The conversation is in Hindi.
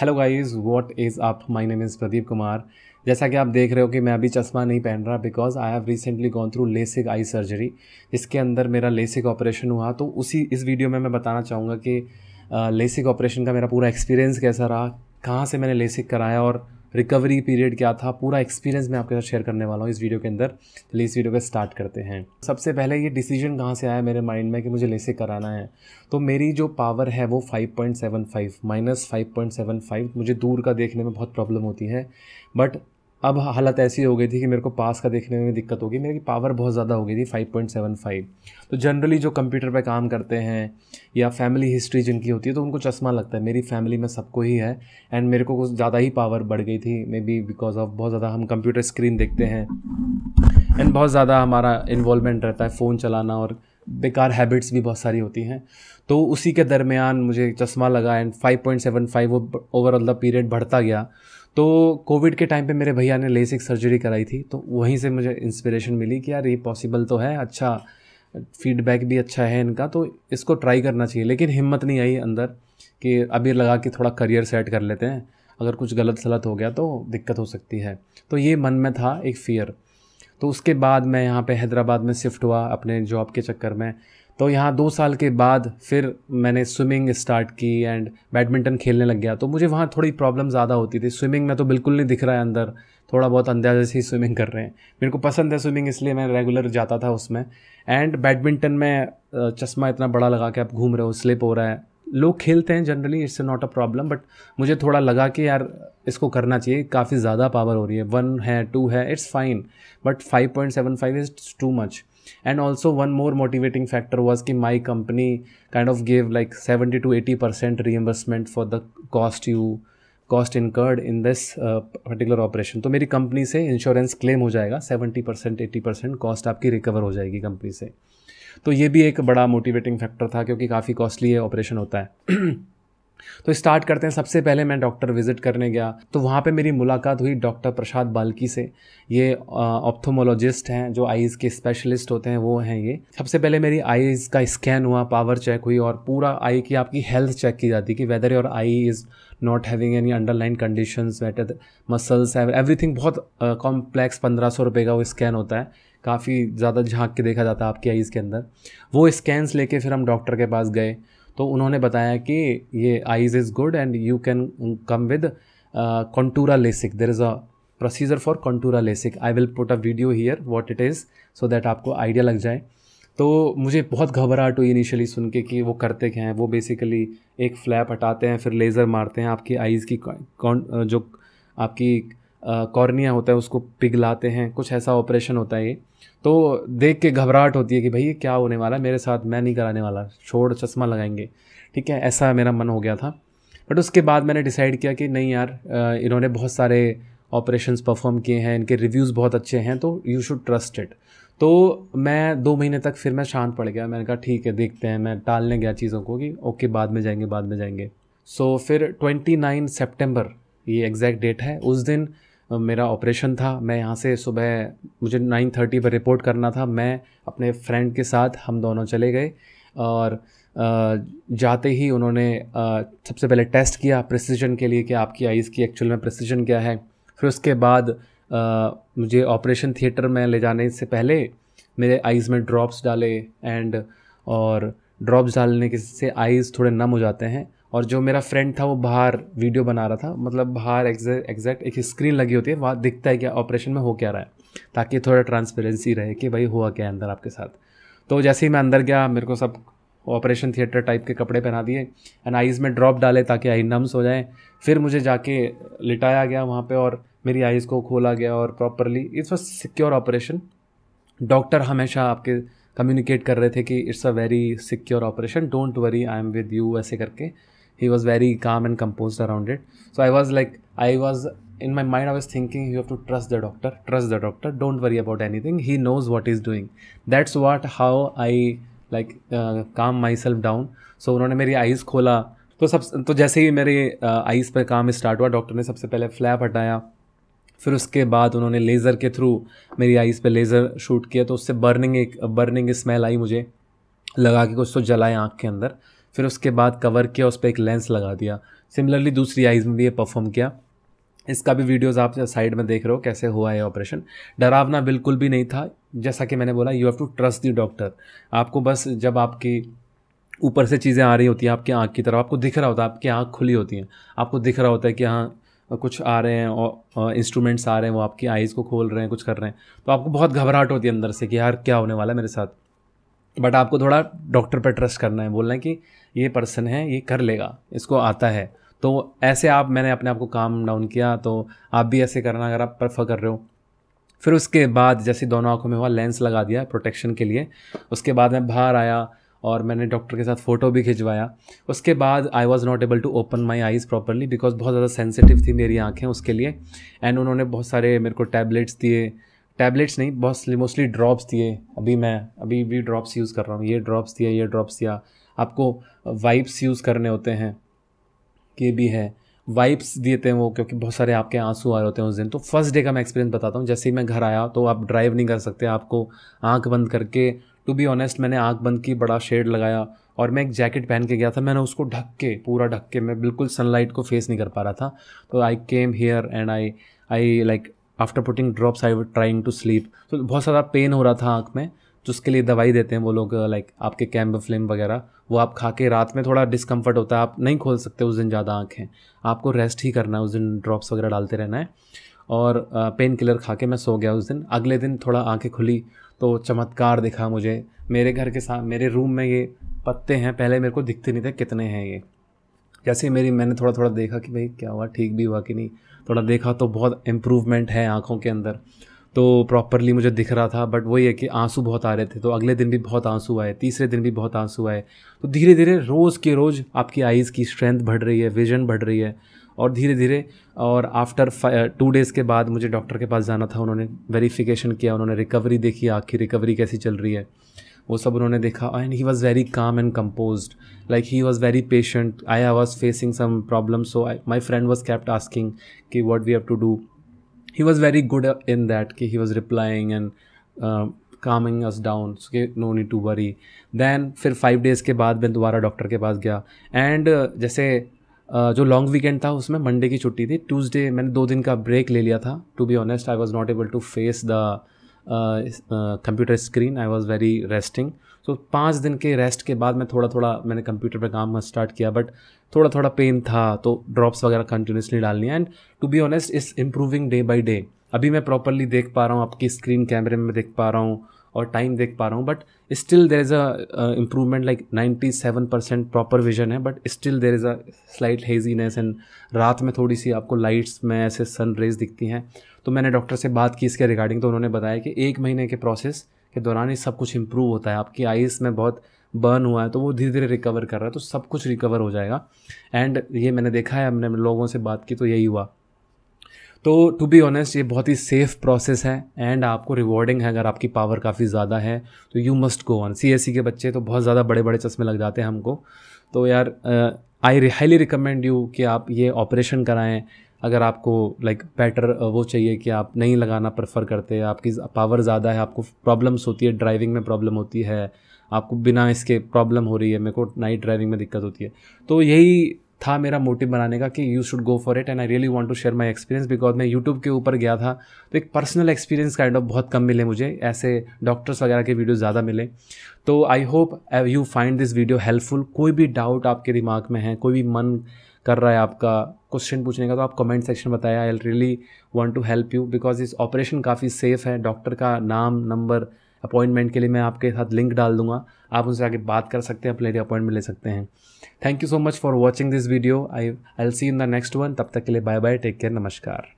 hello guys what is up my name is Pradeep Kumar जैसा कि आप देख रहे हो कि मैं अभी चश्मा नहीं पहन रहा because I have recently gone through LASIK eye surgery जिसके अंदर मेरा लेसिक ऑपरेशन हुआ तो उसी इस वीडियो में मैं बताना चाहूँगा कि लेसिक ऑपरेशन का मेरा पूरा एक्सपीरियंस कैसा रहा कहाँ से मैंने लेसिक कराया और रिकवरी पीरियड क्या था पूरा एक्सपीरियंस मैं आपके साथ शेयर करने वाला हूँ इस वीडियो के अंदर चलिए इस वीडियो का स्टार्ट करते हैं सबसे पहले ये डिसीजन कहाँ से आया मेरे माइंड में कि मुझे लेसे कराना है तो मेरी जो पावर है वो 5.75 माइनस फाइव मुझे दूर का देखने में बहुत प्रॉब्लम होती है बट अब हालत ऐसी हो गई थी कि मेरे को पास का देखने में दिक्कत होगी मेरी पावर बहुत ज़्यादा हो गई थी 5.75 तो जनरली जो कंप्यूटर पर काम करते हैं या फैमिली हिस्ट्री जिनकी होती है तो उनको चश्मा लगता है मेरी फैमिली में सबको ही है एंड मेरे को कुछ ज़्यादा ही पावर बढ़ गई थी मे बी बिकॉज ऑफ बहुत ज़्यादा हम कंप्यूटर स्क्रीन देखते हैं एंड बहुत ज़्यादा हमारा इन्वॉलमेंट रहता है फ़ोन चलाना और बेकार हैबिट्स भी बहुत सारी होती हैं तो उसी के दरमियान मुझे चश्मा लगा एंड 5.75 वो ओवरऑल द पीरियड बढ़ता गया तो कोविड के टाइम पे मेरे भैया ने लेसिक सर्जरी कराई थी तो वहीं से मुझे इंस्पिरेशन मिली कि यार ये पॉसिबल तो है अच्छा फीडबैक भी अच्छा है इनका तो इसको ट्राई करना चाहिए लेकिन हिम्मत नहीं आई अंदर कि अभी लगा कि थोड़ा करियर सेट कर लेते हैं अगर कुछ गलत सलत हो गया तो दिक्कत हो सकती है तो ये मन में था एक फ़ियर तो उसके बाद मैं यहाँ पे हैदराबाद में शिफ्ट हुआ अपने जॉब के चक्कर में तो यहाँ दो साल के बाद फिर मैंने स्विमिंग स्टार्ट की एंड बैडमिंटन खेलने लग गया तो मुझे वहाँ थोड़ी प्रॉब्लम ज़्यादा होती थी स्विमिंग में तो बिल्कुल नहीं दिख रहा है अंदर थोड़ा बहुत अंदाजे से ही स्विमिंग कर रहे हैं मेरे को पसंद है स्विमिंग इसलिए मैं रेगुलर जाता था उसमें एंड बैडमिंटन में चश्मा इतना बड़ा लगा के आप घूम रहे हो स्लिप हो रहा है लोग खेलते हैं generally it's not a problem but मुझे थोड़ा लगा कि यार इसको करना चाहिए काफ़ी ज़्यादा पावर हो रही है वन है टू है it's fine but five point seven five is too much and also one more motivating factor was कि my company kind of gave like seventy to eighty percent reimbursement for the cost you cost incurred in this particular operation तो मेरी कंपनी से इंश्योरेंस क्लेम हो जाएगा seventy percent eighty percent cost आपकी रिकवर हो जाएगी कंपनी से तो ये भी एक बड़ा मोटिवेटिंग फैक्टर था क्योंकि काफ़ी कॉस्टली ये ऑपरेशन होता है तो स्टार्ट करते हैं सबसे पहले मैं डॉक्टर विज़िट करने गया तो वहाँ पे मेरी मुलाकात हुई डॉक्टर प्रसाद बाल्की से ये ऑप्थोमोलॉजिस्ट हैं जो आईज़ के स्पेशलिस्ट होते हैं वो हैं ये सबसे पहले मेरी आईज़ का स्कैन हुआ पावर चेक हुई और पूरा आई की आपकी हेल्थ चेक की जाती कि whether your eye is not having any underline condition whether muscles everything बहुत कॉम्प्लेक्स पंद्रह सौ रुपये का वो स्कैन होता है काफ़ी ज़्यादा झांक के देखा जाता है आपकी आईज़ के अंदर वो स्कैन्स लेके फिर हम डॉक्टर के पास गए तो उन्होंने बताया कि ये eyes is good and you can come with Contoura LASIK there is a procedure for Contoura LASIK I will put a video here what it is so that आपको आइडिया लग जाए तो मुझे बहुत घबराहट हुई इनिशियली सुन के कि वो करते क्या हैं वो बेसिकली एक फ्लैप हटाते हैं फिर लेज़र मारते हैं आपकी आइज़ की कौन uh, जो आपकी कॉर्निया होता है उसको पिघलाते हैं कुछ ऐसा ऑपरेशन होता है ये तो देख के घबराहट होती है कि भाई ये क्या होने वाला है मेरे साथ मैं नहीं कराने वाला छोड़ चश्मा लगाएंगे ठीक है ऐसा मेरा मन हो गया था बट उसके बाद मैंने डिसाइड किया कि नहीं यार इन्होंने बहुत सारे ऑपरेशन परफॉर्म किए हैं इनके रिव्यूज़ बहुत अच्छे हैं तो यू शुड ट्रस्ट इट तो मैं दो महीने तक फिर मैं शांत पड़ गया मैंने कहा ठीक है देखते हैं मैं टालने गया चीज़ों को कि ओके बाद में जाएंगे बाद में जाएंगे सो so, फिर 29 सितंबर ये एग्जैक्ट डेट है उस दिन मेरा ऑपरेशन था मैं यहाँ से सुबह मुझे नाइन थर्टी पर रिपोर्ट करना था मैं अपने फ्रेंड के साथ हम दोनों चले गए और जाते ही उन्होंने सबसे पहले टेस्ट किया प्रिसीजन के लिए कि आपकी आइज़ की एक्चुअल में प्रिसीजन क्या है फिर उसके बाद मुझे ऑपरेशन थिएटर में ले जाने से पहले मेरे आइज़ में ड्रॉप्स डाले एंड और ड्रॉप्स डालने के से आइज़ थोड़े नम हो जाते हैं और जो मेरा फ्रेंड था वो बाहर वीडियो बना रहा था मतलब बाहर एग्जैक्ट एक स्क्रीन लगी होती है वहाँ दिखता है क्या ऑपरेशन में हो क्या रहा है ताकि थोड़ा ट्रांसपेरेंसी रहे कि भाई हुआ क्या अंदर आपके साथ तो जैसे ही मैं अंदर गया मेरे को सब ऑपरेशन थिएटर टाइप के कपड़े पहना दिए एंड आइज़ में ड्रॉप डाले ताकि आई नम्स हो जाएँ फिर मुझे जाके लिटाया गया वहाँ पर और मेरी आइज़ को खोला गया और properly it's was secure operation doctor हमेशा आपके कम्युनिकेट कर रहे थे कि it's a very secure operation don't worry I am with you ऐसे करके he was very calm and composed around it so i was like i was in my mind i was thinking you have to trust the doctor trust the doctor don't worry about anything he knows what he's doing that's what how i like काम माई सेल्फ डाउन सो उन्होंने मेरी आइज़ खोला तो सब तो जैसे ही मेरे आइज़ पर काम स्टार्ट हुआ डॉक्टर ने सबसे पहले फ्लैप हटाया फिर उसके बाद उन्होंने लेज़र के थ्रू मेरी आइज़ पे लेज़र शूट किया तो उससे बर्निंग एक बर्निंग स्मेल आई मुझे लगा कि कुछ तो जला है आँख के अंदर फिर उसके बाद कवर किया उस पर एक लेंस लगा दिया सिमिलरली दूसरी आइज़ में भी ये परफॉर्म किया इसका भी वीडियोस आप साइड में देख रहे हो कैसे हुआ है ऑपरेशन डरावना बिल्कुल भी नहीं था जैसा कि मैंने बोला you have to trust the doctor आपको बस जब आपकी ऊपर से चीज़ें आ रही होती हैं आपकी आँख की तरफ आपको दिख रहा होता है आपकी आँख खुली होती हैं आपको दिख रहा होता है कि हाँ कुछ आ रहे हैं और इंस्ट्रूमेंट्स आ रहे हैं वो आपकी आइज़ को खोल रहे हैं कुछ कर रहे हैं तो आपको बहुत घबराहट होती है अंदर से कि यार क्या होने वाला है मेरे साथ बट आपको थोड़ा डॉक्टर पर ट्रस्ट करना है बोलना है कि ये पर्सन है ये कर लेगा इसको आता है तो ऐसे आप मैंने अपने आप को काम डाउन किया तो आप भी ऐसे करना अगर आप प्रेफर कर रहे हो फिर उसके बाद जैसे दोनों आँखों में हुआ लेंस लगा दिया प्रोटेक्शन के लिए उसके बाद मैं बाहर आया और मैंने डॉक्टर के साथ फ़ोटो भी खिंचवाया उसके बाद I was not able to open my eyes properly because बहुत ज़्यादा सेंसिटिव थी मेरी आँखें उसके लिए एंड उन्होंने बहुत सारे मेरे को टैबलेट्स दिए टैबलेट्स नहीं बहुत मोस्टली ड्रॉप्स दिए अभी मैं अभी भी ड्रॉप्स यूज़ कर रहा हूँ ये ड्रॉप्स दिया ये ड्रॉप्स दिया आपको वाइप्स यूज़ करने होते हैं ये भी है वाइप्स देते हैं वो क्योंकि बहुत सारे आपके आंसू आ रहे होते हैं उस दिन तो फर्स्ट डे का मैं एक्सपीरियंस बताता हूँ जैसे ही मैं घर आया तो आप ड्राइव नहीं कर सकते आपको आँख बंद करके टू बी ऑनेस्ट मैंने आँख बंद की बड़ा शेड लगाया और मैं एक जैकेट पहन के गया था मैंने उसको ढक के पूरा ढक के मैं बिल्कुल सनलाइट को फेस नहीं कर पा रहा था तो I came here and I I like after putting drops I would trying to sleep तो बहुत सारा पेन हो रहा था आँख में तो उसके लिए दवाई देते हैं वो लोग लाइक uh, आपके कैम्ब फ्लेम वगैरह वो आप खा के रात में थोड़ा डिस्कम्फर्ट होता है आप नहीं खोल सकते उस दिन ज़्यादा आँखें आपको रेस्ट ही करना है उस दिन ड्रॉप्स वगैरह डालते रहना है और पेन uh, किलर खा के मैं सो गया उस दिन अगले दिन थोड़ा आँखें खुली तो चमत्कार दिखा मुझे मेरे घर के साथ मेरे रूम में ये पत्ते हैं पहले मेरे को दिखते नहीं थे कितने हैं ये जैसे मेरी मैंने थोड़ा थोड़ा देखा कि भाई क्या हुआ ठीक भी हुआ कि नहीं थोड़ा देखा तो बहुत इम्प्रूवमेंट है आँखों के अंदर तो प्रॉपरली मुझे दिख रहा था बट वही है कि आंसू बहुत आ रहे थे तो अगले दिन भी बहुत आंसू आए तीसरे दिन भी बहुत आंसू आए तो धीरे धीरे रोज़ के रोज़ आपकी आइज़ की स्ट्रेंथ बढ़ रही है विजन बढ़ रही है और धीरे धीरे और आफ्टर टू डेज़ के बाद मुझे डॉक्टर के पास जाना था उन्होंने वेरीफिकेशन किया उन्होंने रिकवरी देखी आँख की रिकवरी कैसी चल रही है वो सब उन्होंने देखा and he was very calm and compose like he was very patient I I was facing some problem so I my friend was kept asking कि what we have to do he was very good in that कि he was replying and calming us down no need to worry then फिर फाइव डेज़ के बाद मैं दोबारा डॉक्टर के पास गया एंड uh, जैसे uh, जो लॉन्ग वीकेंड था उसमें मंडे की छुट्टी थी ट्यूजडे मैंने दो दिन का ब्रेक ले लिया था to be honest I was not able to face the computer screen I was very resting तो पाँच दिन के रेस्ट के बाद मैं थोड़ा थोड़ा मैंने कंप्यूटर पर काम स्टार्ट किया बट थोड़ा थोड़ा पेन था तो ड्रॉप्स वगैरह कंटिन्यूसली डालनी है and to be honest it's improving day by day अभी मैं प्रॉपरली देख पा रहा हूँ आपकी स्क्रीन कैमरे में देख पा रहा हूँ और टाइम देख पा रहा हूँ but still there is a improvement like ninety seven percent proper vision है but still there is a slight haziness and रात में थोड़ी सी आपको लाइट्स में ऐसे सन रेज दिखती हैं तो मैंने डॉक्टर से बात की इसके रिगार्डिंग तो उन्होंने बताया कि एक महीने के प्रोसेस के दौरान ही सब कुछ इम्प्रूव होता है आपकी आइज़ में बहुत बर्न हुआ है तो वो धीरे धीरे रिकवर कर रहा है तो सब कुछ रिकवर हो जाएगा एंड ये मैंने देखा है हमने लोगों से बात की तो यही हुआ तो टू बी ऑनेस्ट ये बहुत ही सेफ प्रोसेस है एंड आपको रिवॉर्डिंग है अगर आपकी पावर काफ़ी ज़्यादा है तो you must go on see के बच्चे तो बहुत ज़्यादा बड़े बड़े चश्मे लग जाते हैं हमको तो यार आई हाईली रिकमेंड यू कि आप ये ऑपरेशन कराएं अगर आपको लाइक like, बेटर uh, वो चाहिए कि आप नहीं लगाना प्रेफर करते आपकी पावर ज़्यादा है आपको प्रॉब्लम्स होती है ड्राइविंग में प्रॉब्लम होती है आपको बिना इसके प्रॉब्लम हो रही है मेरे को नाइट ड्राइविंग में दिक्कत होती है तो यही था मेरा मोटिव बनाने का कि you should go for it and I really want to share my experience because मैं यूट्यूब के ऊपर गया था तो एक पर्सनल एक्सपीरियंस काइंड ऑफ बहुत कम मिले मुझे ऐसे डॉक्टर्स वगैरह के वीडियो ज़्यादा मिले तो I hope you find this video helpful कोई भी डाउट आपके दिमाग में है कोई भी मन कर रहा है आपका क्वेश्चन पूछने का तो आप कमेंट सेक्शन बताया I really want to help you because इस ऑपरेशन काफ़ी सेफ़ है डॉक्टर का नाम नंबर अपॉइंटमेंट के लिए मैं आपके साथ लिंक डाल दूंगा आप उनसे आगे बात कर सकते हैं अपने लिए अपॉइंटमेंट ले सकते हैं thank you so much for watching this video I I see in the next one तब तक के लिए बाय बाय टेक केयर नमस्कार